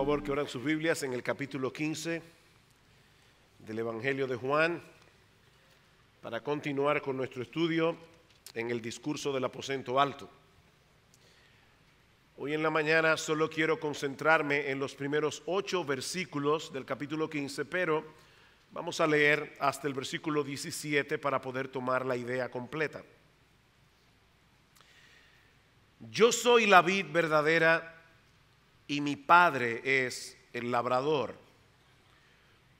favor que oran sus Biblias en el capítulo 15 del Evangelio de Juan para continuar con nuestro estudio en el discurso del aposento alto. Hoy en la mañana solo quiero concentrarme en los primeros ocho versículos del capítulo 15, pero vamos a leer hasta el versículo 17 para poder tomar la idea completa. Yo soy la vid verdadera y mi Padre es el labrador.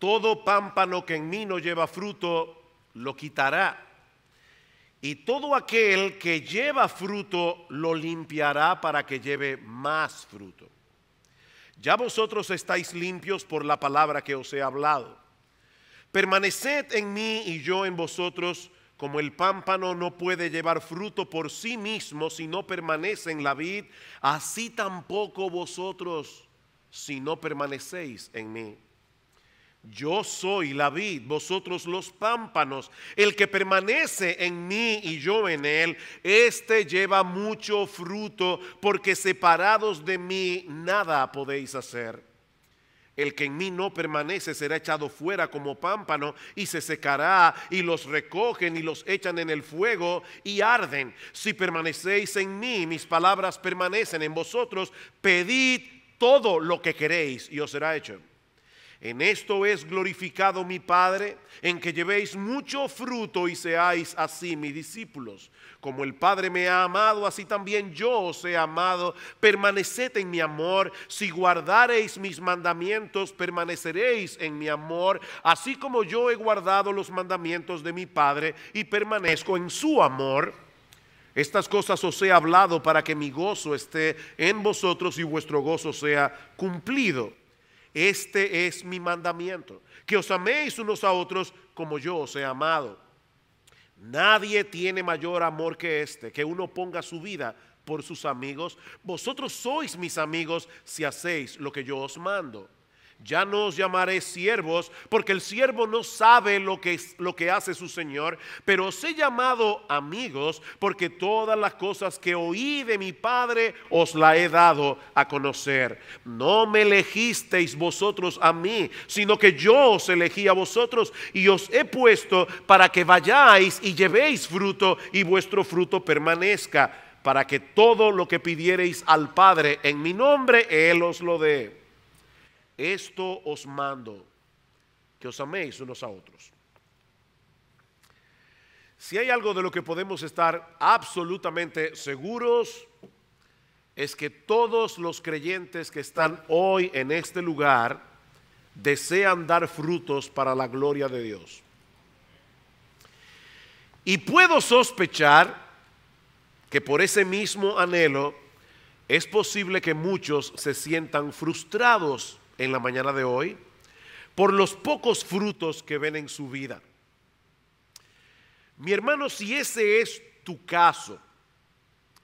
Todo pámpano que en mí no lleva fruto, lo quitará. Y todo aquel que lleva fruto, lo limpiará para que lleve más fruto. Ya vosotros estáis limpios por la palabra que os he hablado. Permaneced en mí y yo en vosotros como el pámpano no puede llevar fruto por sí mismo si no permanece en la vid, así tampoco vosotros si no permanecéis en mí. Yo soy la vid, vosotros los pámpanos. El que permanece en mí y yo en él, éste lleva mucho fruto, porque separados de mí nada podéis hacer. El que en mí no permanece será echado fuera como pámpano y se secará y los recogen y los echan en el fuego y arden. Si permanecéis en mí, mis palabras permanecen en vosotros, pedid todo lo que queréis y os será hecho. En esto es glorificado mi Padre, en que llevéis mucho fruto y seáis así mis discípulos. Como el Padre me ha amado, así también yo os he amado. Permaneced en mi amor. Si guardareis mis mandamientos, permaneceréis en mi amor, así como yo he guardado los mandamientos de mi Padre y permanezco en su amor. Estas cosas os he hablado para que mi gozo esté en vosotros y vuestro gozo sea cumplido. Este es mi mandamiento, que os améis unos a otros como yo os he amado. Nadie tiene mayor amor que este, que uno ponga su vida por sus amigos. Vosotros sois mis amigos si hacéis lo que yo os mando ya no os llamaré siervos, porque el siervo no sabe lo que, lo que hace su Señor, pero os he llamado amigos, porque todas las cosas que oí de mi Padre os la he dado a conocer. No me elegisteis vosotros a mí, sino que yo os elegí a vosotros y os he puesto para que vayáis y llevéis fruto y vuestro fruto permanezca, para que todo lo que pidiereis al Padre en mi nombre, Él os lo dé. Esto os mando, que os améis unos a otros. Si hay algo de lo que podemos estar absolutamente seguros, es que todos los creyentes que están hoy en este lugar desean dar frutos para la gloria de Dios. Y puedo sospechar que por ese mismo anhelo es posible que muchos se sientan frustrados en la mañana de hoy por los pocos frutos que ven en su vida. Mi hermano, si ese es tu caso,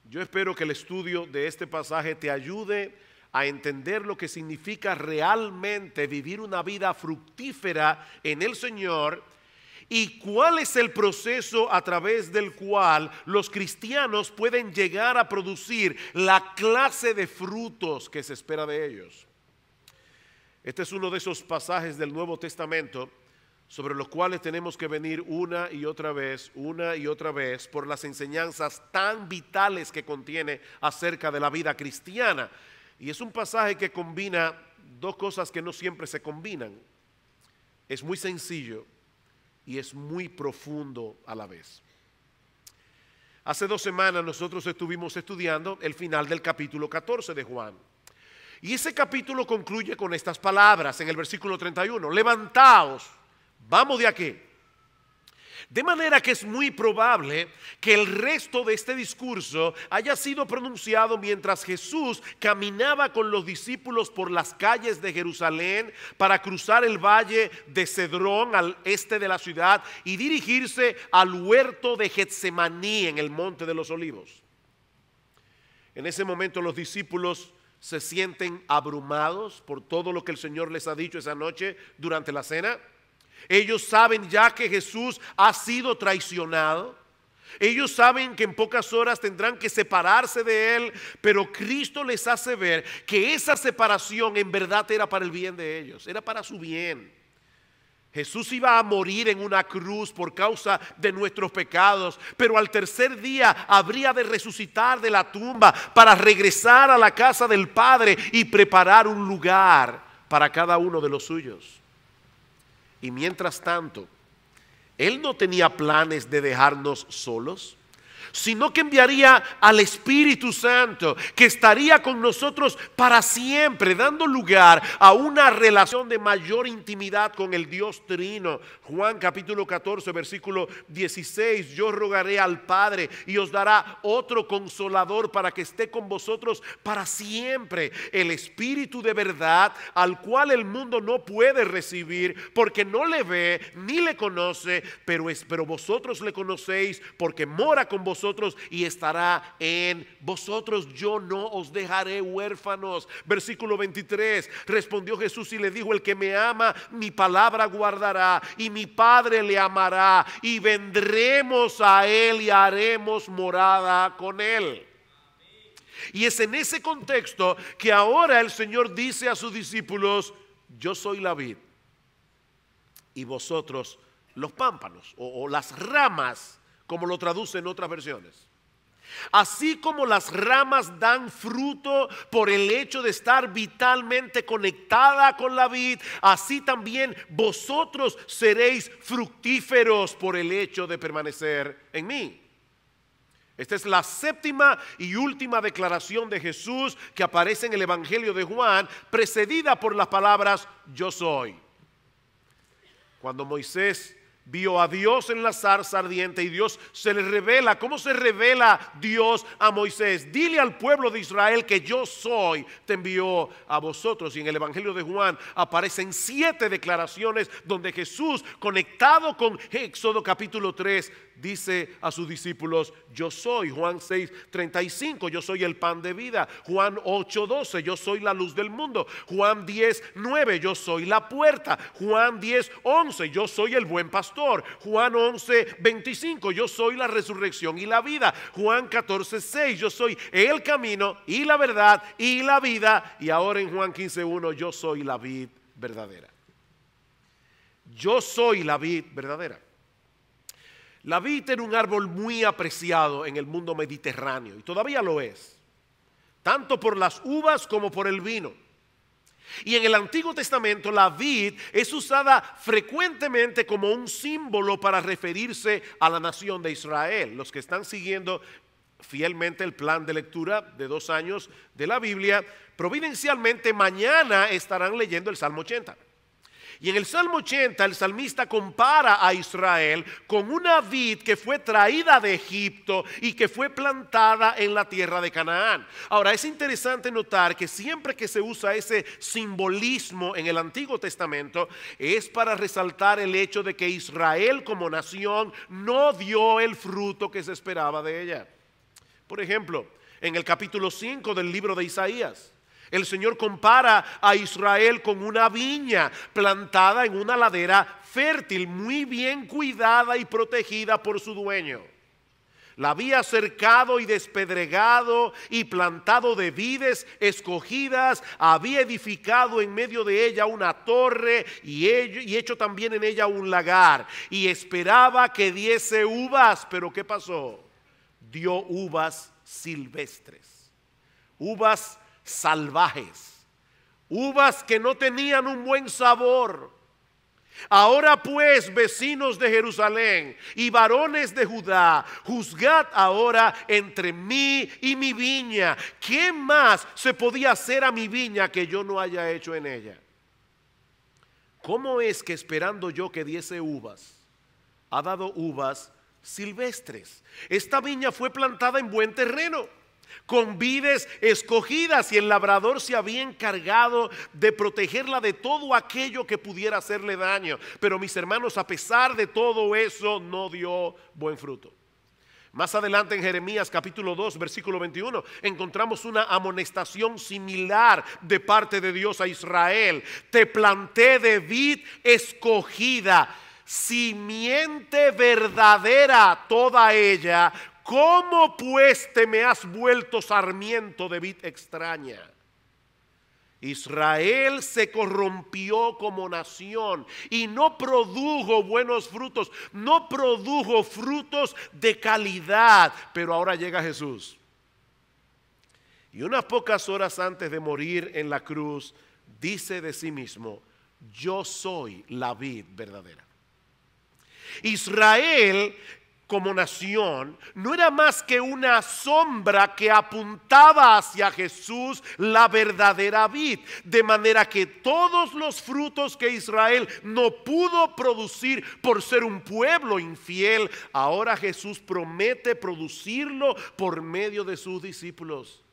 yo espero que el estudio de este pasaje te ayude a entender lo que significa realmente vivir una vida fructífera en el Señor y cuál es el proceso a través del cual los cristianos pueden llegar a producir la clase de frutos que se espera de ellos. Este es uno de esos pasajes del Nuevo Testamento sobre los cuales tenemos que venir una y otra vez, una y otra vez, por las enseñanzas tan vitales que contiene acerca de la vida cristiana. Y es un pasaje que combina dos cosas que no siempre se combinan. Es muy sencillo y es muy profundo a la vez. Hace dos semanas nosotros estuvimos estudiando el final del capítulo 14 de Juan. Y ese capítulo concluye con estas palabras en el versículo 31. Levantaos, vamos de aquí. De manera que es muy probable que el resto de este discurso haya sido pronunciado mientras Jesús caminaba con los discípulos por las calles de Jerusalén para cruzar el valle de Cedrón al este de la ciudad y dirigirse al huerto de Getsemaní en el Monte de los Olivos. En ese momento los discípulos se sienten abrumados por todo lo que el Señor les ha dicho esa noche durante la cena. Ellos saben ya que Jesús ha sido traicionado. Ellos saben que en pocas horas tendrán que separarse de Él, pero Cristo les hace ver que esa separación en verdad era para el bien de ellos, era para su bien. Jesús iba a morir en una cruz por causa de nuestros pecados, pero al tercer día habría de resucitar de la tumba para regresar a la casa del Padre y preparar un lugar para cada uno de los suyos. Y mientras tanto, Él no tenía planes de dejarnos solos sino que enviaría al Espíritu Santo, que estaría con nosotros para siempre, dando lugar a una relación de mayor intimidad con el Dios Trino. Juan capítulo 14, versículo 16, yo rogaré al Padre y os dará otro consolador para que esté con vosotros para siempre, el Espíritu de verdad, al cual el mundo no puede recibir, porque no le ve ni le conoce, pero, pero vosotros le conocéis porque mora con vosotros y estará en vosotros. Yo no os dejaré huérfanos. Versículo 23. Respondió Jesús y le dijo, el que me ama, mi palabra guardará y mi Padre le amará y vendremos a él y haremos morada con él. Y es en ese contexto que ahora el Señor dice a sus discípulos, yo soy la vid y vosotros los pámpanos o, las ramas como lo en otras versiones. Así como las ramas dan fruto por el hecho de estar vitalmente conectada con la vid, así también vosotros seréis fructíferos por el hecho de permanecer en mí. Esta es la séptima y última declaración de Jesús que aparece en el Evangelio de Juan, precedida por las palabras yo soy. Cuando Moisés vio a Dios en la zarza ardiente y Dios se le revela. ¿Cómo se revela Dios a Moisés? Dile al pueblo de Israel que yo soy, te envió a vosotros. Y en el Evangelio de Juan aparecen siete declaraciones donde Jesús, conectado con Éxodo capítulo 3, dice a sus discípulos, yo soy, Juan 6, 35, yo soy el pan de vida, Juan 8, 12, yo soy la luz del mundo, Juan 10, 9, yo soy la puerta, Juan 10, 11, yo soy el buen pastor, Juan 11, 25, yo soy la resurrección y la vida, Juan 14, 6, yo soy el camino y la verdad y la vida, y ahora en Juan 15, 1, yo soy la vid verdadera. Yo soy la vid verdadera. La vid era un árbol muy apreciado en el mundo mediterráneo y todavía lo es, tanto por las uvas como por el vino. Y en el Antiguo Testamento la vid es usada frecuentemente como un símbolo para referirse a la nación de Israel. Los que están siguiendo fielmente el plan de lectura de dos años de la Biblia, providencialmente mañana estarán leyendo el Salmo 80. Y en el Salmo 80 el salmista compara a Israel con una vid que fue traída de Egipto y que fue plantada en la tierra de Canaán. Ahora es interesante notar que siempre que se usa ese simbolismo en el Antiguo Testamento es para resaltar el hecho de que Israel como nación no dio el fruto que se esperaba de ella. Por ejemplo, en el capítulo 5 del libro de Isaías, el Señor compara a Israel con una viña plantada en una ladera fértil, muy bien cuidada y protegida por su dueño. La había cercado y despedregado y plantado de vides escogidas, había edificado en medio de ella una torre y hecho también en ella un lagar. Y esperaba que diese uvas, pero ¿qué pasó? Dio uvas silvestres, uvas silvestres salvajes, uvas que no tenían un buen sabor. Ahora pues, vecinos de Jerusalén y varones de Judá, juzgad ahora entre mí y mi viña. ¿Qué más se podía hacer a mi viña que yo no haya hecho en ella? ¿Cómo es que esperando yo que diese uvas, ha dado uvas silvestres? Esta viña fue plantada en buen terreno con vides escogidas y el labrador se había encargado de protegerla de todo aquello que pudiera hacerle daño. Pero mis hermanos, a pesar de todo eso, no dio buen fruto. Más adelante en Jeremías capítulo 2, versículo 21, encontramos una amonestación similar de parte de Dios a Israel. Te planté de vid escogida, simiente verdadera toda ella, ¿cómo pues te me has vuelto sarmiento de vid extraña? Israel se corrompió como nación y no produjo buenos frutos, no produjo frutos de calidad, pero ahora llega Jesús. Y unas pocas horas antes de morir en la cruz, dice de sí mismo, yo soy la vid verdadera. Israel como nación no era más que una sombra que apuntaba hacia Jesús la verdadera vid, de manera que todos los frutos que Israel no pudo producir por ser un pueblo infiel, ahora Jesús promete producirlo por medio de sus discípulos.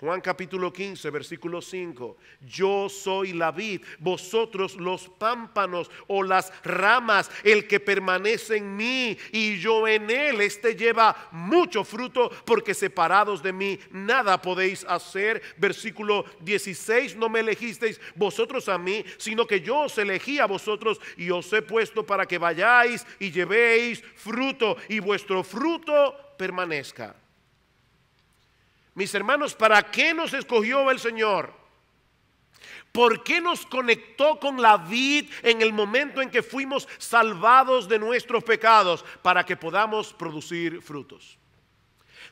Juan capítulo 15, versículo 5. Yo soy la vid, vosotros los pámpanos o las ramas, el que permanece en mí y yo en él, este lleva mucho fruto porque separados de mí nada podéis hacer. Versículo 16, no me elegisteis vosotros a mí, sino que yo os elegí a vosotros y os he puesto para que vayáis y llevéis fruto y vuestro fruto permanezca mis hermanos, ¿para qué nos escogió el Señor? ¿Por qué nos conectó con la vid en el momento en que fuimos salvados de nuestros pecados para que podamos producir frutos?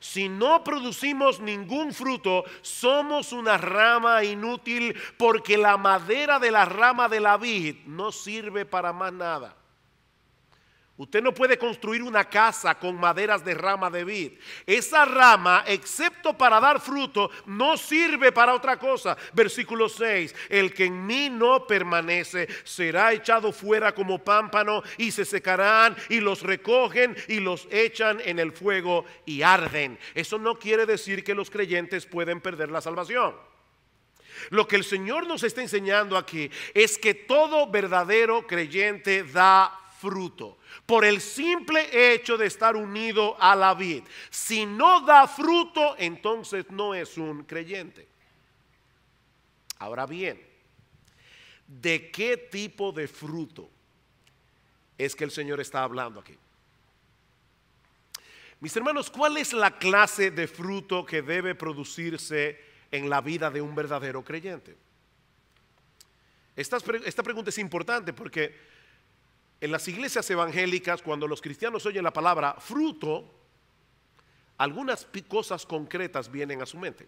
Si no producimos ningún fruto, somos una rama inútil porque la madera de la rama de la vid no sirve para más nada. Usted no puede construir una casa con maderas de rama de vid. Esa rama, excepto para dar fruto, no sirve para otra cosa. Versículo 6. El que en mí no permanece será echado fuera como pámpano y se secarán y los recogen y los echan en el fuego y arden. Eso no quiere decir que los creyentes pueden perder la salvación. Lo que el Señor nos está enseñando aquí es que todo verdadero creyente da fruto por el simple hecho de estar unido a la vid. Si no da fruto, entonces no es un creyente. Ahora bien, ¿de qué tipo de fruto es que el Señor está hablando aquí? Mis hermanos, ¿cuál es la clase de fruto que debe producirse en la vida de un verdadero creyente? Esta, esta pregunta es importante porque en las iglesias evangélicas, cuando los cristianos oyen la palabra fruto, algunas cosas concretas vienen a su mente.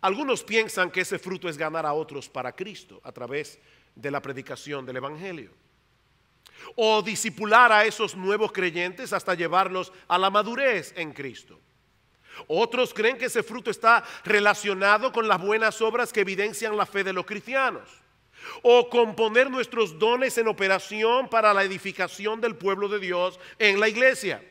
Algunos piensan que ese fruto es ganar a otros para Cristo a través de la predicación del Evangelio. O disipular a esos nuevos creyentes hasta llevarlos a la madurez en Cristo. Otros creen que ese fruto está relacionado con las buenas obras que evidencian la fe de los cristianos o componer nuestros dones en operación para la edificación del pueblo de Dios en la iglesia.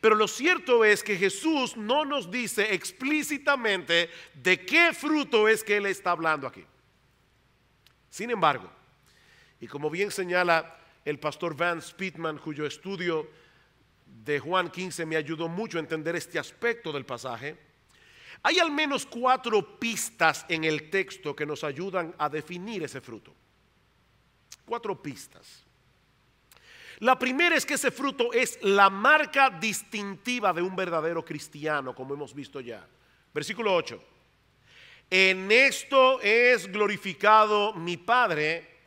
Pero lo cierto es que Jesús no nos dice explícitamente de qué fruto es que Él está hablando aquí. Sin embargo, y como bien señala el pastor Van Spittman, cuyo estudio de Juan 15 me ayudó mucho a entender este aspecto del pasaje, hay al menos cuatro pistas en el texto que nos ayudan a definir ese fruto. Cuatro pistas. La primera es que ese fruto es la marca distintiva de un verdadero cristiano, como hemos visto ya. Versículo 8. En esto es glorificado mi Padre,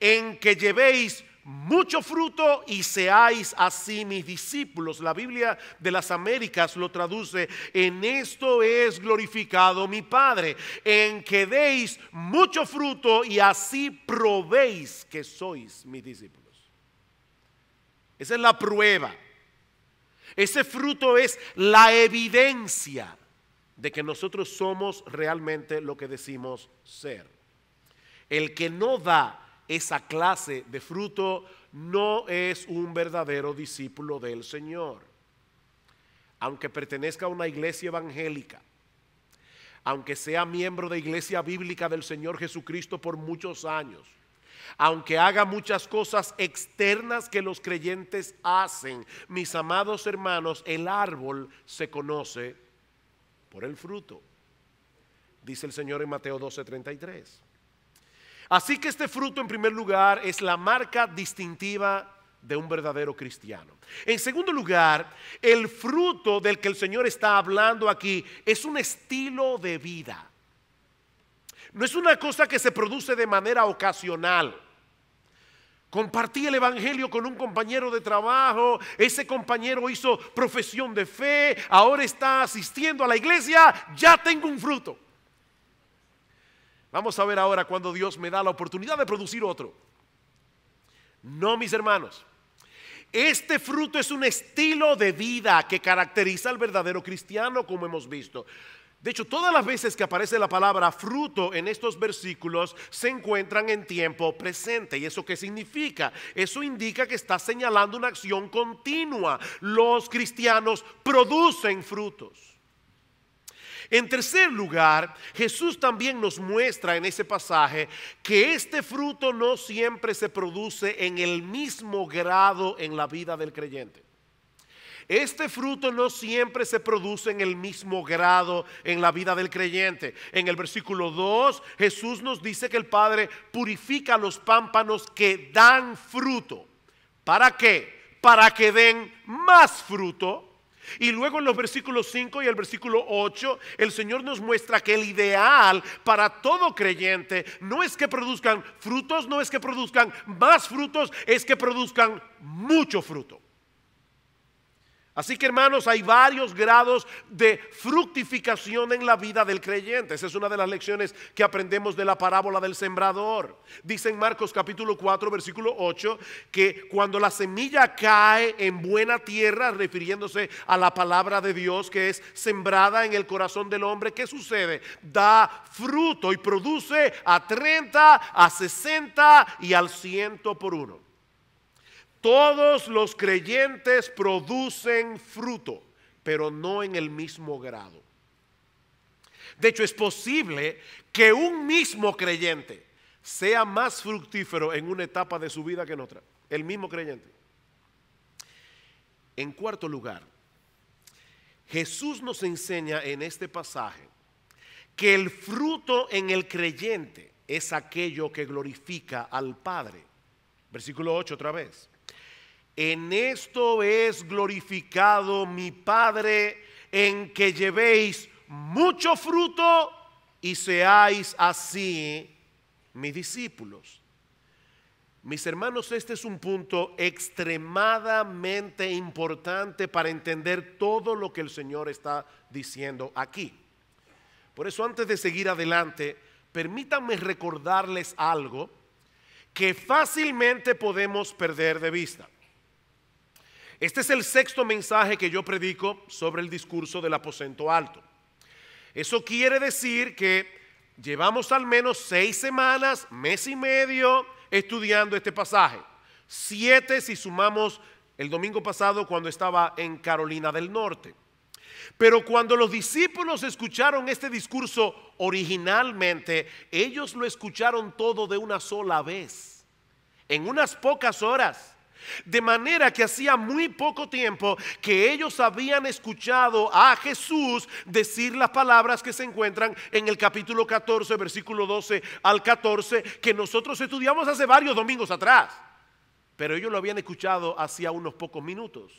en que llevéis mucho fruto y seáis así mis discípulos. La Biblia de las Américas lo traduce, en esto es glorificado mi Padre, en que deis mucho fruto y así probéis que sois mis discípulos. Esa es la prueba. Ese fruto es la evidencia de que nosotros somos realmente lo que decimos ser. El que no da esa clase de fruto, no es un verdadero discípulo del Señor. Aunque pertenezca a una iglesia evangélica, aunque sea miembro de iglesia bíblica del Señor Jesucristo por muchos años, aunque haga muchas cosas externas que los creyentes hacen, mis amados hermanos, el árbol se conoce por el fruto. Dice el Señor en Mateo 12:33. Así que este fruto en primer lugar es la marca distintiva de un verdadero cristiano. En segundo lugar, el fruto del que el Señor está hablando aquí es un estilo de vida. No es una cosa que se produce de manera ocasional. Compartí el Evangelio con un compañero de trabajo, ese compañero hizo profesión de fe, ahora está asistiendo a la iglesia, ya tengo un fruto. Vamos a ver ahora cuando Dios me da la oportunidad de producir otro. No, mis hermanos. Este fruto es un estilo de vida que caracteriza al verdadero cristiano, como hemos visto. De hecho, todas las veces que aparece la palabra fruto en estos versículos se encuentran en tiempo presente. ¿Y eso qué significa? Eso indica que está señalando una acción continua. Los cristianos producen frutos. En tercer lugar, Jesús también nos muestra en ese pasaje que este fruto no siempre se produce en el mismo grado en la vida del creyente. Este fruto no siempre se produce en el mismo grado en la vida del creyente. En el versículo 2, Jesús nos dice que el Padre purifica los pámpanos que dan fruto. ¿Para qué? Para que den más fruto y luego en los versículos 5 y el versículo 8, el Señor nos muestra que el ideal para todo creyente no es que produzcan frutos, no es que produzcan más frutos, es que produzcan mucho fruto. Así que hermanos, hay varios grados de fructificación en la vida del creyente. Esa es una de las lecciones que aprendemos de la parábola del sembrador. Dice en Marcos capítulo 4, versículo 8, que cuando la semilla cae en buena tierra, refiriéndose a la palabra de Dios que es sembrada en el corazón del hombre, ¿qué sucede? Da fruto y produce a 30, a 60 y al ciento por uno. Todos los creyentes producen fruto, pero no en el mismo grado. De hecho, es posible que un mismo creyente sea más fructífero en una etapa de su vida que en otra. El mismo creyente. En cuarto lugar, Jesús nos enseña en este pasaje que el fruto en el creyente es aquello que glorifica al Padre. Versículo 8 otra vez. En esto es glorificado mi Padre, en que llevéis mucho fruto y seáis así mis discípulos. Mis hermanos, este es un punto extremadamente importante para entender todo lo que el Señor está diciendo aquí. Por eso antes de seguir adelante, permítanme recordarles algo que fácilmente podemos perder de vista. Este es el sexto mensaje que yo predico sobre el discurso del aposento alto. Eso quiere decir que llevamos al menos seis semanas, mes y medio, estudiando este pasaje. Siete si sumamos el domingo pasado cuando estaba en Carolina del Norte. Pero cuando los discípulos escucharon este discurso originalmente, ellos lo escucharon todo de una sola vez, en unas pocas horas. De manera que hacía muy poco tiempo que ellos habían escuchado a Jesús decir las palabras que se encuentran en el capítulo 14, versículo 12 al 14, que nosotros estudiamos hace varios domingos atrás. Pero ellos lo habían escuchado hacía unos pocos minutos.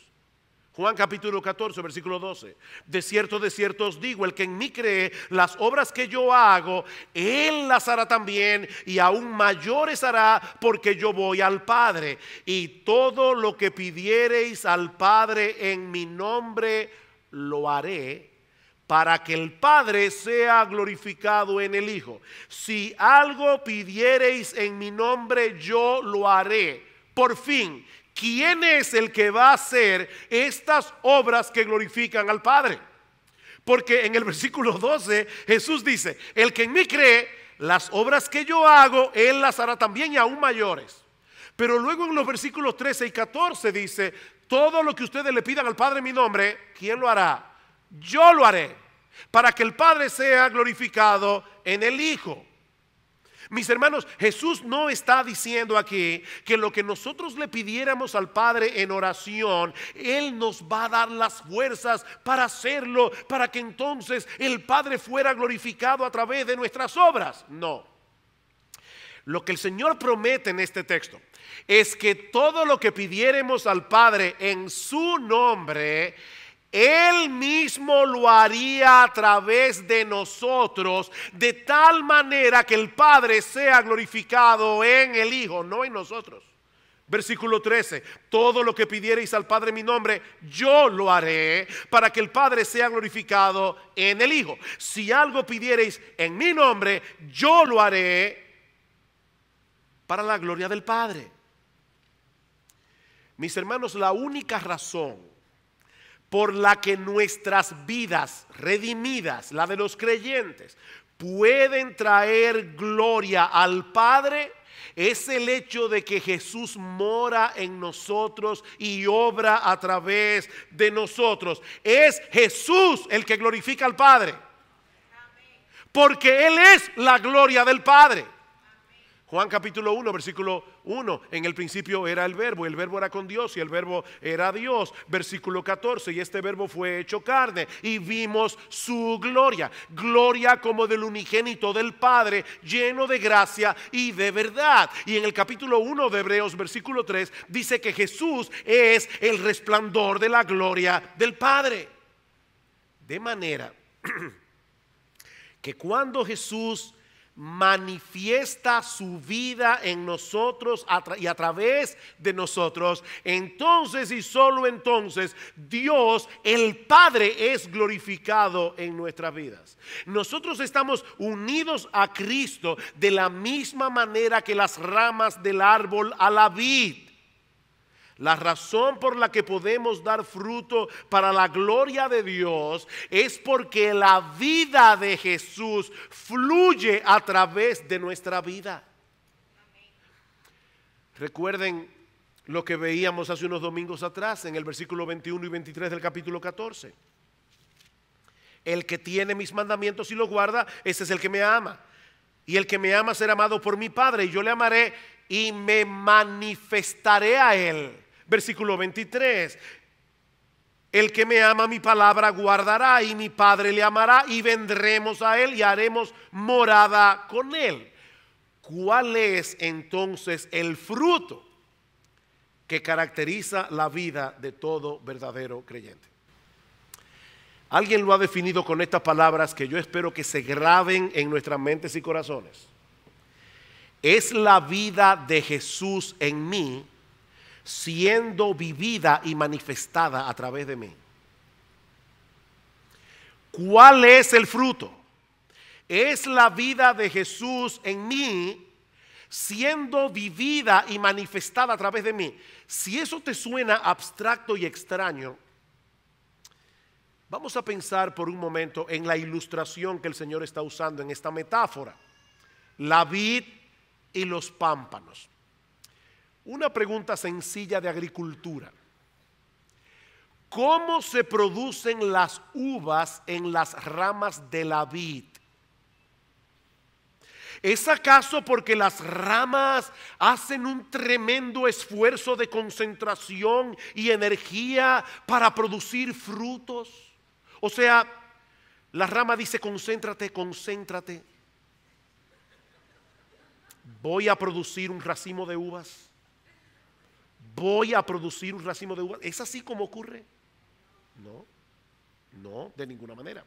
Juan capítulo 14, versículo 12. De cierto, de cierto os digo, el que en mí cree, las obras que yo hago, él las hará también y aún mayores hará porque yo voy al Padre. Y todo lo que pidiereis al Padre en mi nombre, lo haré para que el Padre sea glorificado en el Hijo. Si algo pidiereis en mi nombre, yo lo haré. Por fin, ¿quién es el que va a hacer estas obras que glorifican al Padre? Porque en el versículo 12 Jesús dice, el que en mí cree, las obras que yo hago, él las hará también y aún mayores. Pero luego en los versículos 13 y 14 dice, todo lo que ustedes le pidan al Padre en mi nombre, ¿quién lo hará? Yo lo haré, para que el Padre sea glorificado en el Hijo. Mis hermanos, Jesús no está diciendo aquí que lo que nosotros le pidiéramos al Padre en oración, Él nos va a dar las fuerzas para hacerlo, para que entonces el Padre fuera glorificado a través de nuestras obras. No. Lo que el Señor promete en este texto es que todo lo que pidiéramos al Padre en su nombre, él mismo lo haría a través de nosotros, de tal manera que el Padre sea glorificado en el Hijo, no en nosotros. Versículo 13, todo lo que pidiereis al Padre en mi nombre, yo lo haré para que el Padre sea glorificado en el Hijo. Si algo pidiereis en mi nombre, yo lo haré para la gloria del Padre. Mis hermanos, la única razón por la que nuestras vidas redimidas, la de los creyentes, pueden traer gloria al Padre es el hecho de que Jesús mora en nosotros y obra a través de nosotros. Es Jesús el que glorifica al Padre. Porque Él es la gloria del Padre. Juan capítulo 1, versículo 1, en el principio era el verbo, el verbo era con Dios, y el verbo era Dios. Versículo 14, y este verbo fue hecho carne, y vimos su gloria, gloria como del unigénito del Padre, lleno de gracia y de verdad. Y en el capítulo 1 de Hebreos, versículo 3, dice que Jesús es el resplandor de la gloria del Padre. De manera que cuando Jesús manifiesta su vida en nosotros y a través de nosotros, entonces y solo entonces Dios, el Padre, es glorificado en nuestras vidas. Nosotros estamos unidos a Cristo de la misma manera que las ramas del árbol a la vid. La razón por la que podemos dar fruto para la gloria de Dios es porque la vida de Jesús fluye a través de nuestra vida. Recuerden lo que veíamos hace unos domingos atrás en el versículo 21 y 23 del capítulo 14. El que tiene mis mandamientos y los guarda, ese es el que me ama. Y el que me ama será amado por mi Padre, y yo le amaré y me manifestaré a él versículo 23. El que me ama mi palabra guardará y mi Padre le amará y vendremos a él y haremos morada con él. ¿Cuál es entonces el fruto que caracteriza la vida de todo verdadero creyente? Alguien lo ha definido con estas palabras que yo espero que se graben en nuestras mentes y corazones. Es la vida de Jesús en mí siendo vivida y manifestada a través de mí. ¿Cuál es el fruto? Es la vida de Jesús en mí, siendo vivida y manifestada a través de mí. Si eso te suena abstracto y extraño, vamos a pensar por un momento en la ilustración que el Señor está usando en esta metáfora. La vid y los pámpanos. Una pregunta sencilla de agricultura. ¿Cómo se producen las uvas en las ramas de la vid? ¿Es acaso porque las ramas hacen un tremendo esfuerzo de concentración y energía para producir frutos? O sea, la rama dice, concéntrate, concéntrate. Voy a producir un racimo de uvas voy a producir un racimo de uvas. ¿Es así como ocurre? No, no, de ninguna manera.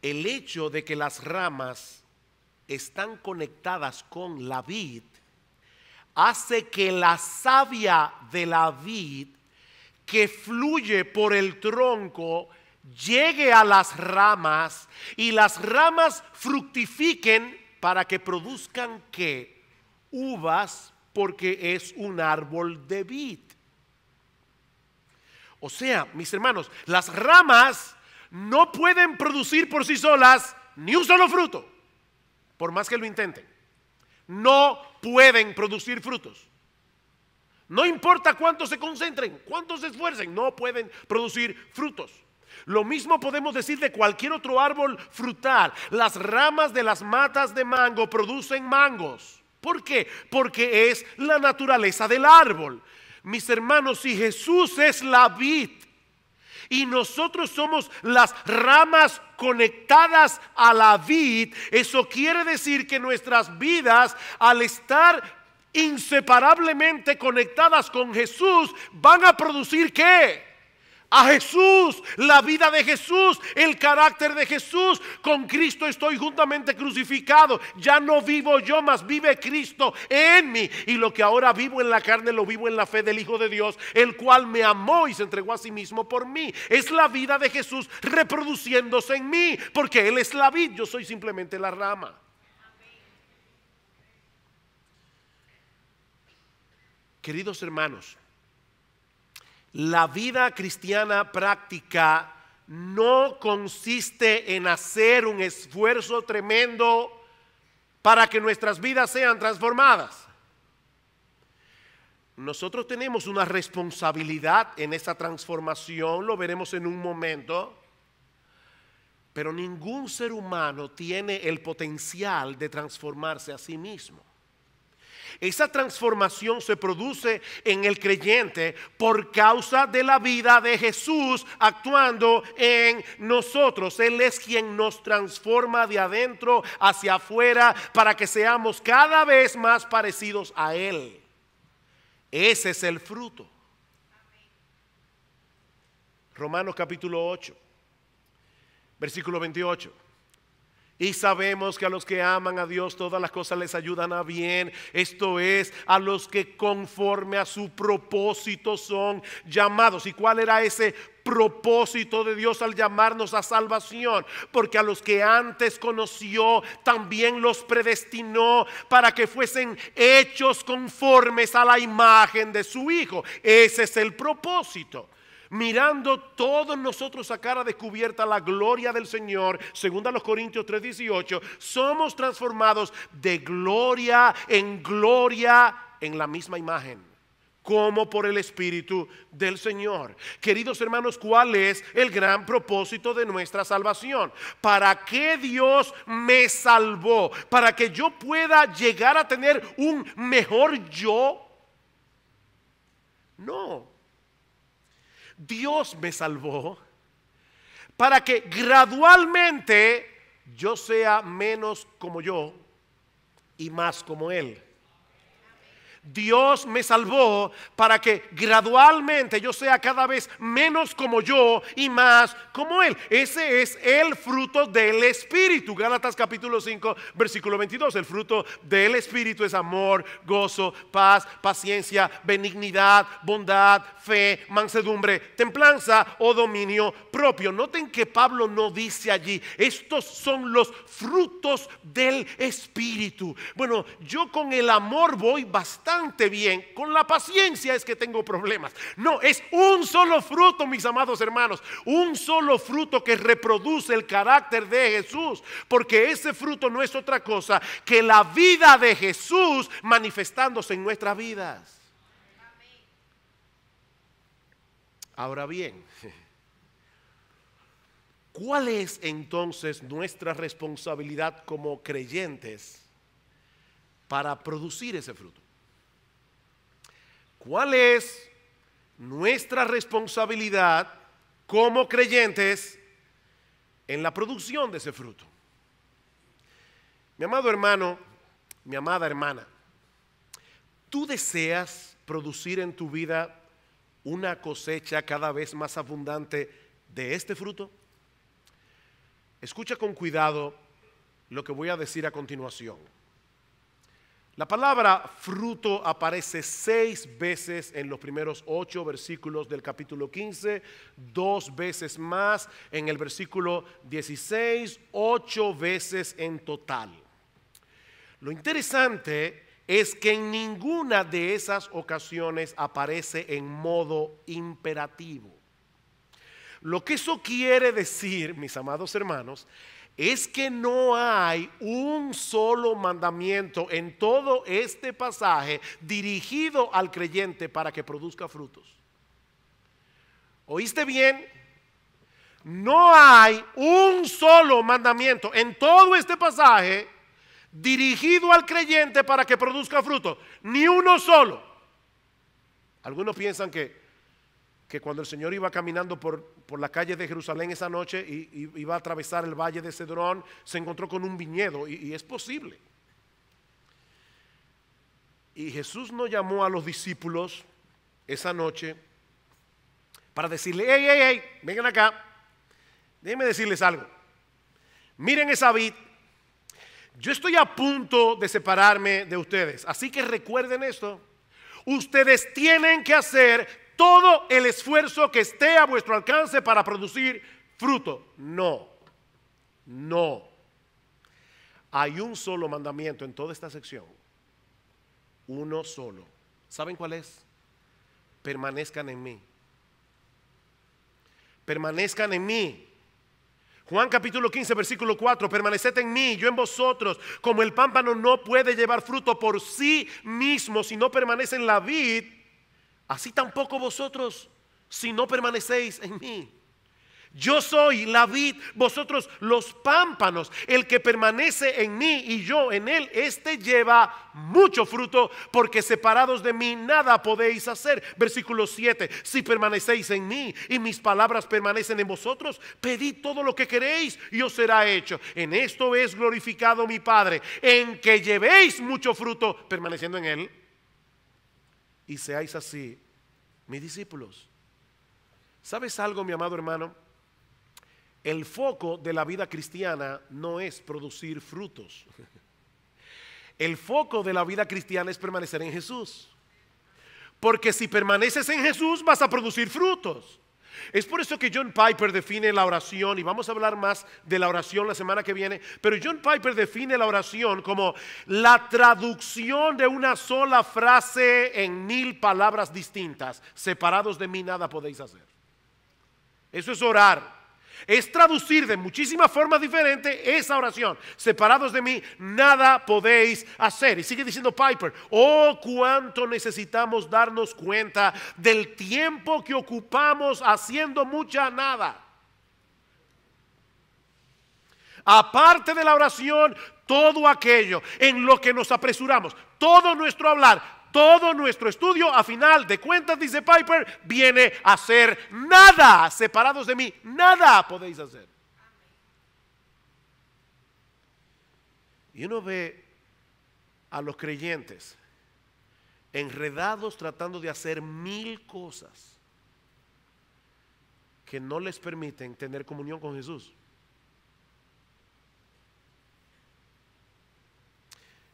El hecho de que las ramas están conectadas con la vid hace que la savia de la vid que fluye por el tronco llegue a las ramas y las ramas fructifiquen para que produzcan qué uvas porque es un árbol de vid. O sea, mis hermanos, las ramas no pueden producir por sí solas ni un solo fruto, por más que lo intenten. No pueden producir frutos. No importa cuánto se concentren, cuánto se esfuercen, no pueden producir frutos. Lo mismo podemos decir de cualquier otro árbol frutal. Las ramas de las matas de mango producen mangos. ¿Por qué? Porque es la naturaleza del árbol. Mis hermanos, si Jesús es la vid y nosotros somos las ramas conectadas a la vid, eso quiere decir que nuestras vidas, al estar inseparablemente conectadas con Jesús, van a producir qué? a Jesús, la vida de Jesús, el carácter de Jesús. Con Cristo estoy juntamente crucificado. Ya no vivo yo, mas vive Cristo en mí. Y lo que ahora vivo en la carne, lo vivo en la fe del Hijo de Dios, el cual me amó y se entregó a sí mismo por mí. Es la vida de Jesús reproduciéndose en mí, porque Él es la vid, yo soy simplemente la rama. Queridos hermanos, la vida cristiana práctica no consiste en hacer un esfuerzo tremendo para que nuestras vidas sean transformadas. Nosotros tenemos una responsabilidad en esa transformación, lo veremos en un momento, pero ningún ser humano tiene el potencial de transformarse a sí mismo. Esa transformación se produce en el creyente por causa de la vida de Jesús actuando en nosotros. Él es quien nos transforma de adentro hacia afuera para que seamos cada vez más parecidos a Él. Ese es el fruto. Romanos capítulo 8, versículo 28. Y sabemos que a los que aman a Dios todas las cosas les ayudan a bien. Esto es, a los que conforme a su propósito son llamados. ¿Y cuál era ese propósito de Dios al llamarnos a salvación, porque a los que antes conoció también los predestinó para que fuesen hechos conformes a la imagen de su Hijo. Ese es el propósito mirando todos nosotros a cara descubierta la gloria del Señor, según los Corintios 3:18, somos transformados de gloria en gloria en la misma imagen como por el Espíritu del Señor. Queridos hermanos, ¿cuál es el gran propósito de nuestra salvación? ¿Para qué Dios me salvó? ¿Para que yo pueda llegar a tener un mejor yo? No, Dios me salvó para que gradualmente yo sea menos como yo y más como Él. Dios me salvó para que gradualmente yo sea cada vez menos como yo y más como Él. Ese es el fruto del Espíritu. Gálatas capítulo 5, versículo 22. El fruto del Espíritu es amor, gozo, paz, paciencia, benignidad, bondad, fe, mansedumbre, templanza o dominio propio. Noten que Pablo no dice allí, estos son los frutos del Espíritu. Bueno, yo con el amor voy bastante bien, con la paciencia es que tengo problemas. No, es un solo fruto, mis amados hermanos, un solo fruto que reproduce el carácter de Jesús, porque ese fruto no es otra cosa que la vida de Jesús manifestándose en nuestras vidas. Ahora bien, ¿cuál es entonces nuestra responsabilidad como creyentes para producir ese fruto? ¿Cuál es nuestra responsabilidad como creyentes en la producción de ese fruto? Mi amado hermano, mi amada hermana, ¿tú deseas producir en tu vida una cosecha cada vez más abundante de este fruto? Escucha con cuidado lo que voy a decir a continuación. La palabra fruto aparece seis veces en los primeros ocho versículos del capítulo 15, dos veces más en el versículo 16, ocho veces en total. Lo interesante es que en ninguna de esas ocasiones aparece en modo imperativo. Lo que eso quiere decir, mis amados hermanos, es que no hay un solo mandamiento en todo este pasaje dirigido al creyente para que produzca frutos. ¿Oíste bien? No hay un solo mandamiento en todo este pasaje dirigido al creyente para que produzca frutos. Ni uno solo. Algunos piensan que que cuando el Señor iba caminando por, la calle de Jerusalén esa noche y, iba a atravesar el valle de Cedrón, se encontró con un viñedo y, y es posible. Y Jesús no llamó a los discípulos esa noche para decirle, hey, hey, hey, vengan acá, déjenme decirles algo. Miren esa vid, yo estoy a punto de separarme de ustedes, así que recuerden esto. Ustedes tienen que hacer todo el esfuerzo que esté a vuestro alcance para producir fruto. No, no. Hay un solo mandamiento en toda esta sección. Uno solo. ¿Saben cuál es? Permanezcan en mí. Permanezcan en mí. Juan capítulo 15, versículo 4, permaneced en mí, yo en vosotros, como el pámpano no puede llevar fruto por sí mismo si no permanece en la vid, Así tampoco vosotros si no permanecéis en mí. Yo soy la vid, vosotros los pámpanos. El que permanece en mí y yo en él, éste lleva mucho fruto, porque separados de mí nada podéis hacer. Versículo 7. Si permanecéis en mí y mis palabras permanecen en vosotros, pedid todo lo que queréis y os será hecho. En esto es glorificado mi Padre, en que llevéis mucho fruto permaneciendo en él y seáis así, mis discípulos. ¿Sabes algo, mi amado hermano? El foco de la vida cristiana no es producir frutos. El foco de la vida cristiana es permanecer en Jesús. Porque si permaneces en Jesús vas a producir frutos. Es por eso que John Piper define la oración, y vamos a hablar más de la oración la semana que viene, pero John Piper define la oración como la traducción de una sola frase en mil palabras distintas. Separados de mí nada podéis hacer. Eso es orar es traducir de muchísimas formas diferentes esa oración. Separados de mí, nada podéis hacer. Y sigue diciendo Piper, oh, cuánto necesitamos darnos cuenta del tiempo que ocupamos haciendo mucha nada. Aparte de la oración, todo aquello en lo que nos apresuramos, todo nuestro hablar, todo nuestro estudio, a final de cuentas, dice Piper, viene a ser nada. Separados de mí, nada podéis hacer. Y uno ve a los creyentes enredados tratando de hacer mil cosas que no les permiten tener comunión con Jesús.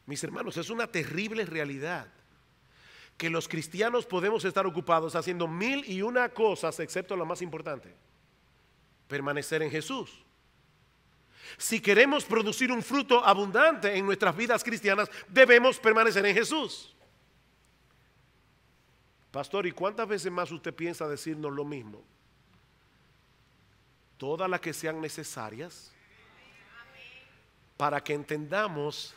Mis hermanos, es una terrible realidad que los cristianos podemos estar ocupados haciendo mil y una cosas, excepto la más importante, permanecer en Jesús. Si queremos producir un fruto abundante en nuestras vidas cristianas, debemos permanecer en Jesús. Pastor, ¿y cuántas veces más usted piensa decirnos lo mismo? Todas las que sean necesarias para que entendamos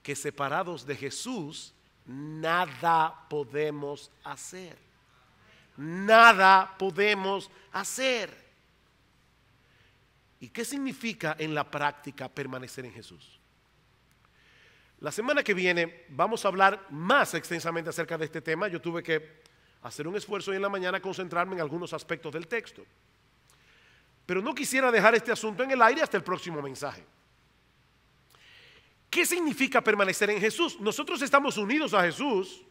que separados de Jesús, nada podemos hacer. Nada podemos hacer. ¿Y qué significa en la práctica permanecer en Jesús? La semana que viene vamos a hablar más extensamente acerca de este tema. Yo tuve que hacer un esfuerzo hoy en la mañana concentrarme en algunos aspectos del texto. Pero no quisiera dejar este asunto en el aire hasta el próximo mensaje. ¿Qué significa permanecer en Jesús? Nosotros estamos unidos a Jesús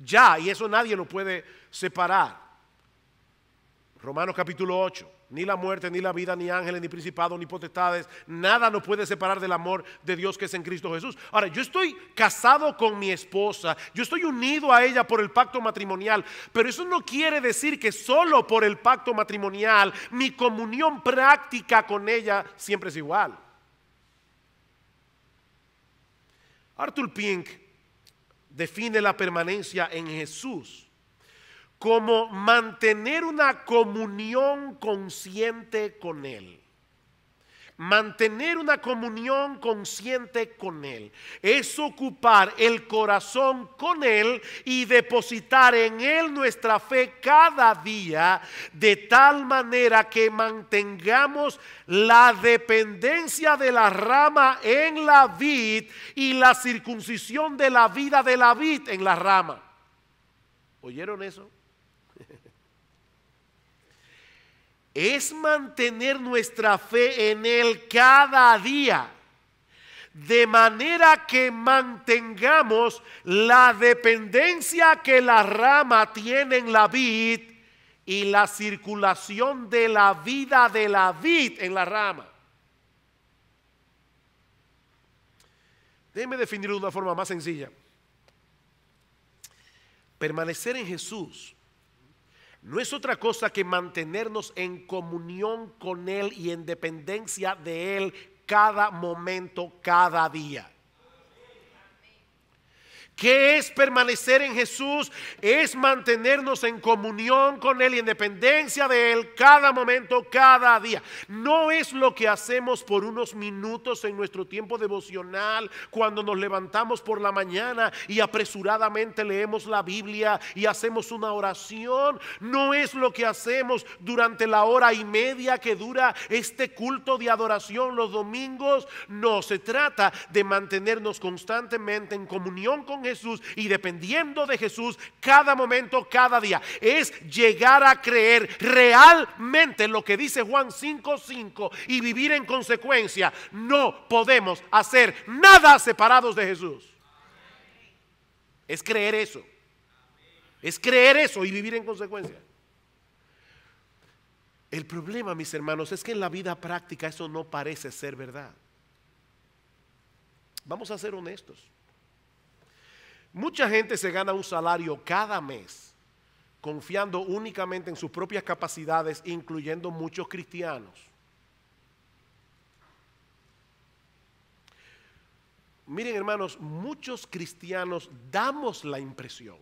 ya y eso nadie lo puede separar. Romanos capítulo 8. Ni la muerte, ni la vida, ni ángeles, ni principados, ni potestades, nada nos puede separar del amor de Dios que es en Cristo Jesús. Ahora, yo estoy casado con mi esposa, yo estoy unido a ella por el pacto matrimonial, pero eso no quiere decir que solo por el pacto matrimonial mi comunión práctica con ella siempre es igual. Arthur Pink define la permanencia en Jesús como mantener una comunión consciente con Él. Mantener una comunión consciente con Él es ocupar el corazón con Él y depositar en Él nuestra fe cada día de tal manera que mantengamos la dependencia de la rama en la vid y la circuncisión de la vida de la vid en la rama. ¿Oyeron eso? es mantener nuestra fe en Él cada día, de manera que mantengamos la dependencia que la rama tiene en la vid y la circulación de la vida de la vid en la rama. Déjenme definirlo de una forma más sencilla. Permanecer en Jesús no es otra cosa que mantenernos en comunión con Él y en dependencia de Él cada momento, cada día. ¿Qué es permanecer en Jesús? Es mantenernos en comunión con Él y en dependencia de Él cada momento, cada día. No es lo que hacemos por unos minutos en nuestro tiempo devocional, cuando nos levantamos por la mañana y apresuradamente leemos la Biblia y hacemos una oración. No es lo que hacemos durante la hora y media que dura este culto de adoración los domingos. No, se trata de mantenernos constantemente en comunión con Jesús y dependiendo de Jesús cada momento, cada día. Es llegar a creer realmente lo que dice Juan 5.5 y vivir en consecuencia. No podemos hacer nada separados de Jesús. Es creer eso. Es creer eso y vivir en consecuencia. El problema, mis hermanos, es que en la vida práctica eso no parece ser verdad. Vamos a ser honestos. Mucha gente se gana un salario cada mes confiando únicamente en sus propias capacidades, incluyendo muchos cristianos. Miren hermanos, muchos cristianos damos la impresión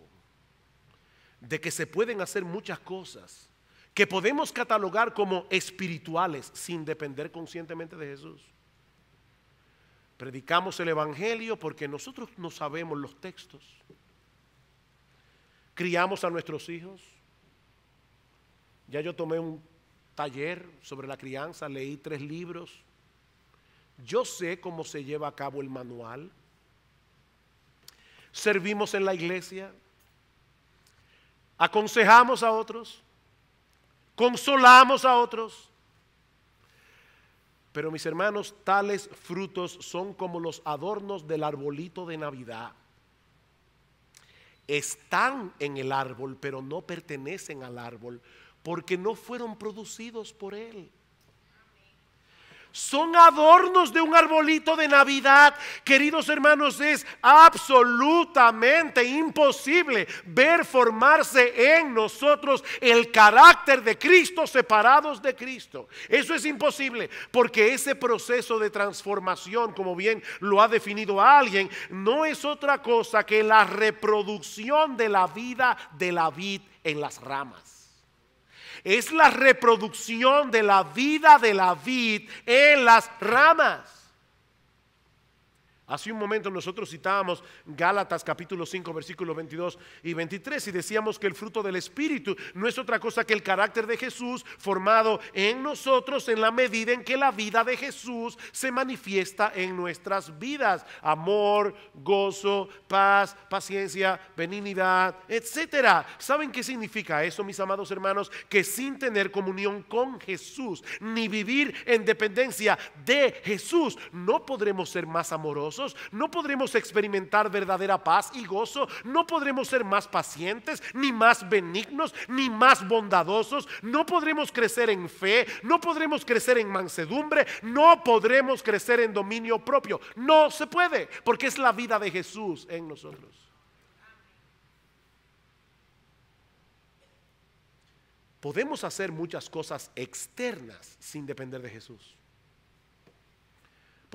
de que se pueden hacer muchas cosas que podemos catalogar como espirituales sin depender conscientemente de Jesús. Predicamos el Evangelio porque nosotros no sabemos los textos. Criamos a nuestros hijos. Ya yo tomé un taller sobre la crianza, leí tres libros. Yo sé cómo se lleva a cabo el manual. Servimos en la iglesia. Aconsejamos a otros. Consolamos a otros. Pero mis hermanos, tales frutos son como los adornos del arbolito de Navidad. Están en el árbol, pero no pertenecen al árbol, porque no fueron producidos por él son adornos de un arbolito de Navidad. Queridos hermanos, es absolutamente imposible ver formarse en nosotros el carácter de Cristo separados de Cristo. Eso es imposible porque ese proceso de transformación, como bien lo ha definido alguien, no es otra cosa que la reproducción de la vida de la vid en las ramas es la reproducción de la vida de la vid en las ramas. Hace un momento nosotros citábamos Gálatas capítulo 5 versículo 22 y 23 y decíamos que el fruto del Espíritu no es otra cosa que el carácter de Jesús formado en nosotros en la medida en que la vida de Jesús se manifiesta en nuestras vidas. Amor, gozo, paz, paciencia, benignidad, etc. ¿Saben qué significa eso, mis amados hermanos? Que sin tener comunión con Jesús ni vivir en dependencia de Jesús, no podremos ser más amorosos no podremos experimentar verdadera paz y gozo, no podremos ser más pacientes, ni más benignos, ni más bondadosos, no podremos crecer en fe, no podremos crecer en mansedumbre, no podremos crecer en dominio propio. No se puede, porque es la vida de Jesús en nosotros. Podemos hacer muchas cosas externas sin depender de Jesús.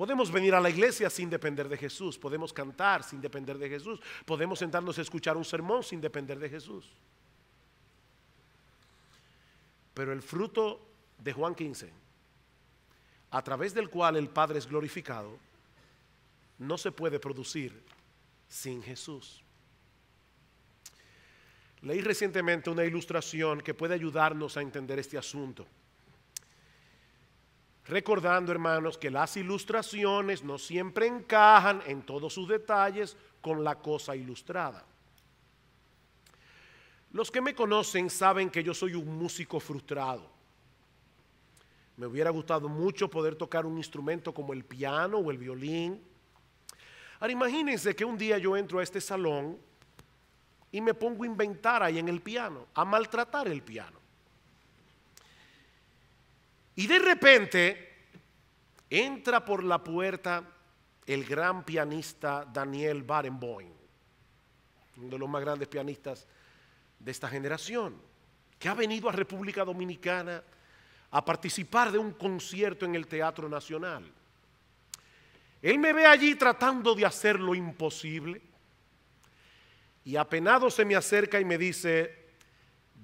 Podemos venir a la iglesia sin depender de Jesús, podemos cantar sin depender de Jesús, podemos sentarnos a escuchar un sermón sin depender de Jesús. Pero el fruto de Juan 15, a través del cual el Padre es glorificado, no se puede producir sin Jesús. Leí recientemente una ilustración que puede ayudarnos a entender este asunto. Recordando, hermanos, que las ilustraciones no siempre encajan en todos sus detalles con la cosa ilustrada. Los que me conocen saben que yo soy un músico frustrado. Me hubiera gustado mucho poder tocar un instrumento como el piano o el violín. Ahora imagínense que un día yo entro a este salón y me pongo a inventar ahí en el piano, a maltratar el piano. Y de repente entra por la puerta el gran pianista Daniel Barenboim, uno de los más grandes pianistas de esta generación, que ha venido a República Dominicana a participar de un concierto en el Teatro Nacional. Él me ve allí tratando de hacer lo imposible y apenado se me acerca y me dice,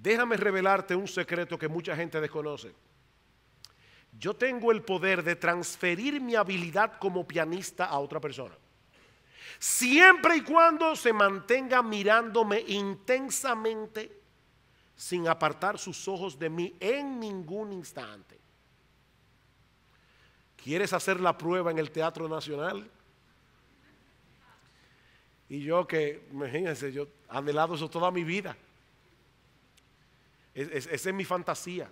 déjame revelarte un secreto que mucha gente desconoce yo tengo el poder de transferir mi habilidad como pianista a otra persona. Siempre y cuando se mantenga mirándome intensamente sin apartar sus ojos de mí en ningún instante. ¿Quieres hacer la prueba en el Teatro Nacional? Y yo que, imagínense, yo anhelado eso toda mi vida. esa es mi fantasía.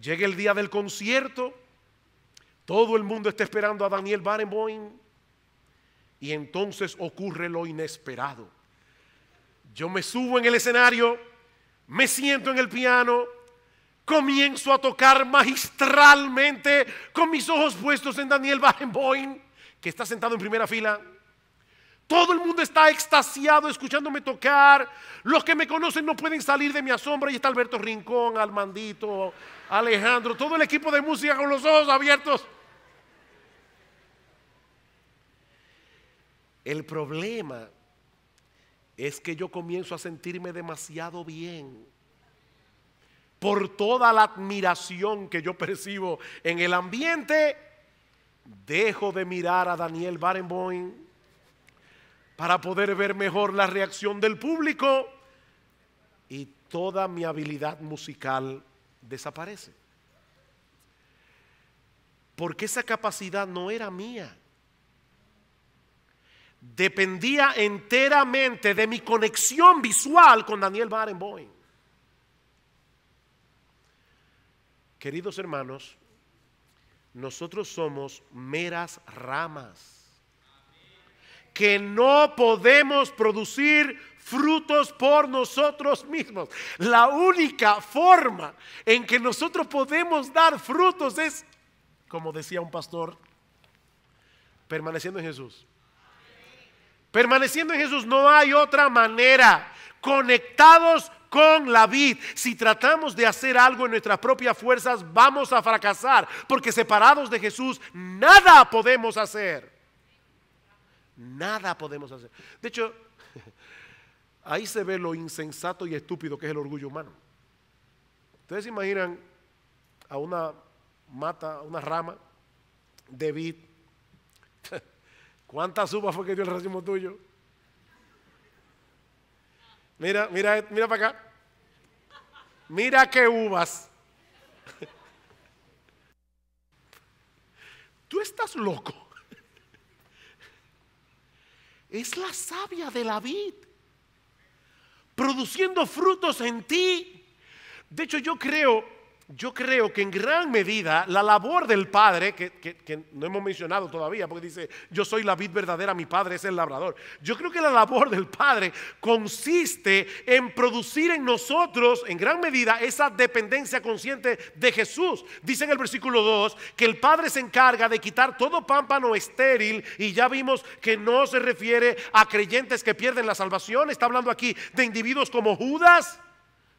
Llega el día del concierto, todo el mundo está esperando a Daniel Barenboim y entonces ocurre lo inesperado. Yo me subo en el escenario, me siento en el piano, comienzo a tocar magistralmente con mis ojos puestos en Daniel Barenboim, que está sentado en primera fila. Todo el mundo está extasiado escuchándome tocar. Los que me conocen no pueden salir de mi asombro. Ahí está Alberto Rincón, Almandito, Alejandro, todo el equipo de música con los ojos abiertos. El problema es que yo comienzo a sentirme demasiado bien por toda la admiración que yo percibo en el ambiente. Dejo de mirar a Daniel Barenboim para poder ver mejor la reacción del público y toda mi habilidad musical desaparece. Porque esa capacidad no era mía. Dependía enteramente de mi conexión visual con Daniel Barenboim. Queridos hermanos, nosotros somos meras ramas que no podemos producir frutos por nosotros mismos. La única forma en que nosotros podemos dar frutos es, como decía un pastor, permaneciendo en Jesús. Permaneciendo en Jesús no hay otra manera. Conectados con la vid. Si tratamos de hacer algo en nuestras propias fuerzas, vamos a fracasar, porque separados de Jesús, nada podemos hacer. Nada podemos hacer. De hecho, ahí se ve lo insensato y estúpido que es el orgullo humano. Ustedes se imaginan a una mata, a una rama de vid. ¿Cuántas uvas fue que dio el racimo tuyo? Mira, mira, mira para acá. Mira qué uvas. Tú estás loco es la savia de la vid, produciendo frutos en ti. De hecho, yo creo yo creo que en gran medida la labor del padre, que, no hemos mencionado todavía, porque dice, yo soy la vid verdadera, mi padre es el labrador. Yo creo que la labor del padre consiste en producir en nosotros, en gran medida, esa dependencia consciente de Jesús. Dice en el versículo 2 que el padre se encarga de quitar todo pámpano estéril, y ya vimos que no se refiere a creyentes que pierden la salvación, está hablando aquí de individuos como Judas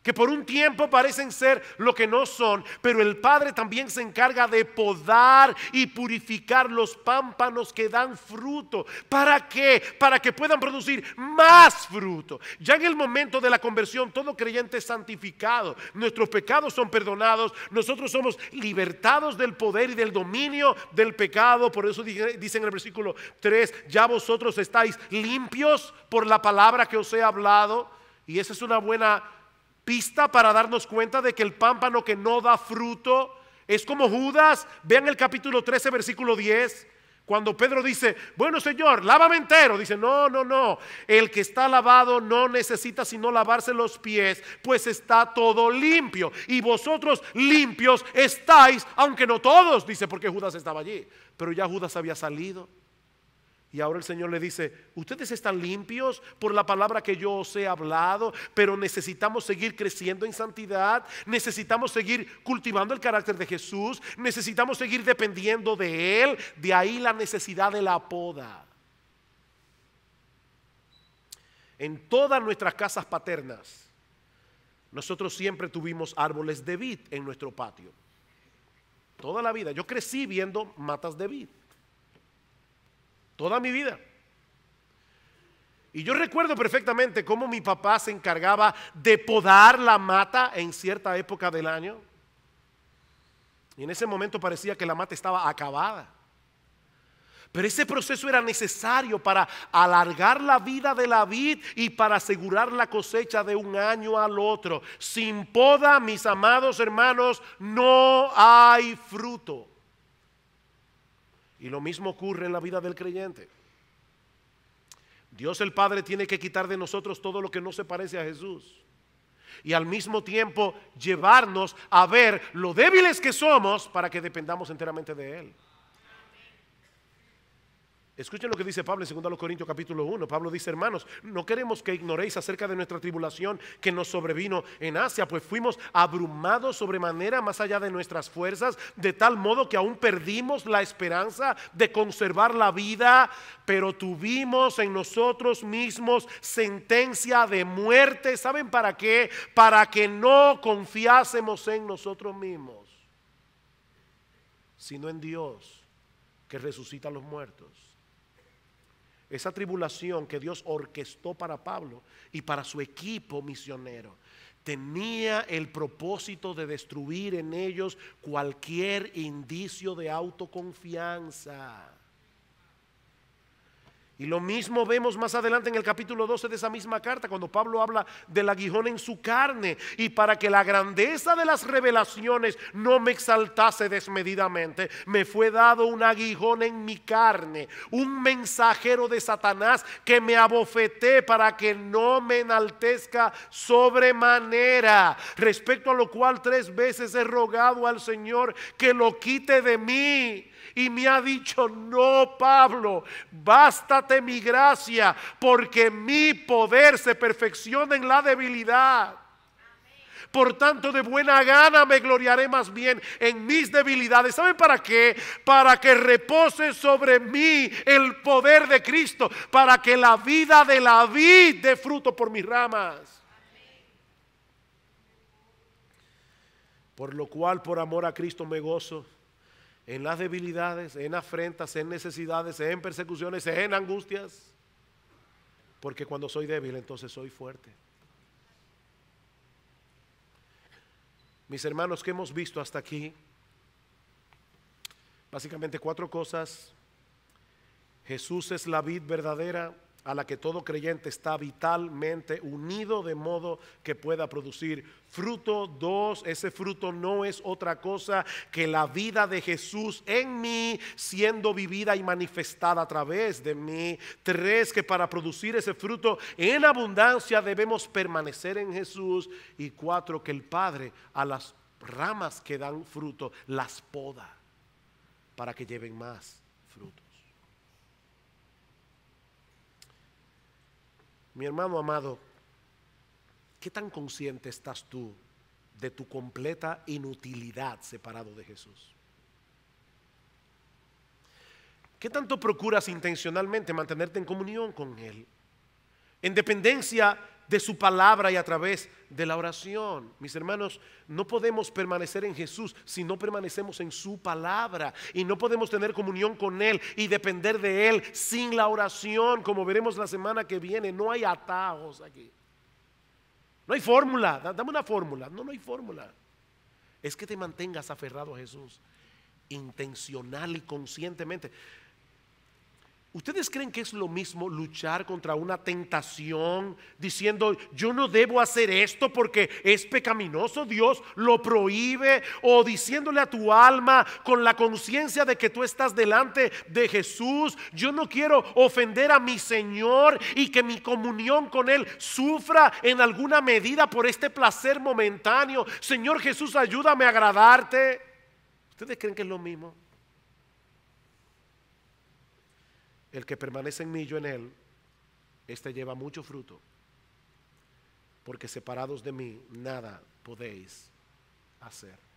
que por un tiempo parecen ser lo que no son, pero el Padre también se encarga de podar y purificar los pámpanos que dan fruto. ¿Para qué? Para que puedan producir más fruto. Ya en el momento de la conversión, todo creyente es santificado. Nuestros pecados son perdonados. Nosotros somos libertados del poder y del dominio del pecado. Por eso dice en el versículo 3, ya vosotros estáis limpios por la palabra que os he hablado. Y esa es una buena Pista para darnos cuenta de que el pámpano que no da fruto es como Judas. Vean el capítulo 13, versículo 10. Cuando Pedro dice, bueno Señor, lávame entero, dice, no, no, no, el que está lavado no necesita sino lavarse los pies, pues está todo limpio. Y vosotros limpios estáis, aunque no todos, dice, porque Judas estaba allí. Pero ya Judas había salido. Y ahora el Señor le dice, ustedes están limpios por la palabra que yo os he hablado, pero necesitamos seguir creciendo en santidad, necesitamos seguir cultivando el carácter de Jesús, necesitamos seguir dependiendo de Él, de ahí la necesidad de la poda. En todas nuestras casas paternas, nosotros siempre tuvimos árboles de vid en nuestro patio. Toda la vida. Yo crecí viendo matas de vid toda mi vida. Y yo recuerdo perfectamente cómo mi papá se encargaba de podar la mata en cierta época del año. Y en ese momento parecía que la mata estaba acabada. Pero ese proceso era necesario para alargar la vida de la vid y para asegurar la cosecha de un año al otro. Sin poda, mis amados hermanos, no hay fruto. Y lo mismo ocurre en la vida del creyente. Dios el Padre tiene que quitar de nosotros todo lo que no se parece a Jesús. Y al mismo tiempo llevarnos a ver lo débiles que somos para que dependamos enteramente de Él. Escuchen lo que dice Pablo en 2 Corintios capítulo 1. Pablo dice, hermanos, no queremos que ignoréis acerca de nuestra tribulación que nos sobrevino en Asia, pues fuimos abrumados sobremanera más allá de nuestras fuerzas, de tal modo que aún perdimos la esperanza de conservar la vida, pero tuvimos en nosotros mismos sentencia de muerte. ¿Saben para qué? Para que no confiásemos en nosotros mismos, sino en Dios que resucita a los muertos esa tribulación que Dios orquestó para Pablo y para su equipo misionero, tenía el propósito de destruir en ellos cualquier indicio de autoconfianza. Y lo mismo vemos más adelante en el capítulo 12 de esa misma carta, cuando Pablo habla del aguijón en su carne, y para que la grandeza de las revelaciones no me exaltase desmedidamente, me fue dado un aguijón en mi carne, un mensajero de Satanás que me abofeté para que no me enaltezca sobremanera, respecto a lo cual tres veces he rogado al Señor que lo quite de mí. Y me ha dicho, no, Pablo, bástate mi gracia, porque mi poder se perfecciona en la debilidad. Por tanto, de buena gana me gloriaré más bien en mis debilidades. ¿Saben para qué? Para que repose sobre mí el poder de Cristo, para que la vida de la vid dé fruto por mis ramas. Por lo cual, por amor a Cristo me gozo en las debilidades, en afrentas, en necesidades, en persecuciones, en angustias. Porque cuando soy débil, entonces soy fuerte. Mis hermanos, que hemos visto hasta aquí? Básicamente cuatro cosas. Jesús es la vid verdadera a la que todo creyente está vitalmente unido de modo que pueda producir fruto. Dos, ese fruto no es otra cosa que la vida de Jesús en mí siendo vivida y manifestada a través de mí. Tres, que para producir ese fruto en abundancia debemos permanecer en Jesús. Y cuatro, que el Padre a las ramas que dan fruto las poda para que lleven más fruto. Mi hermano amado, ¿qué tan consciente estás tú de tu completa inutilidad separado de Jesús? ¿Qué tanto procuras intencionalmente mantenerte en comunión con Él? En dependencia de su palabra y a través de la oración. Mis hermanos, no podemos permanecer en Jesús si no permanecemos en su palabra y no podemos tener comunión con Él y depender de Él sin la oración, como veremos la semana que viene. No hay atajos aquí. No hay fórmula, dame una fórmula. No, no hay fórmula. Es que te mantengas aferrado a Jesús intencional y conscientemente. ¿Ustedes creen que es lo mismo luchar contra una tentación diciendo, yo no debo hacer esto porque es pecaminoso, Dios lo prohíbe? O diciéndole a tu alma con la conciencia de que tú estás delante de Jesús, yo no quiero ofender a mi Señor y que mi comunión con Él sufra en alguna medida por este placer momentáneo. Señor Jesús, ayúdame a agradarte. ¿Ustedes creen que es lo mismo? El que permanece en mí, yo en él, éste lleva mucho fruto, porque separados de mí nada podéis hacer.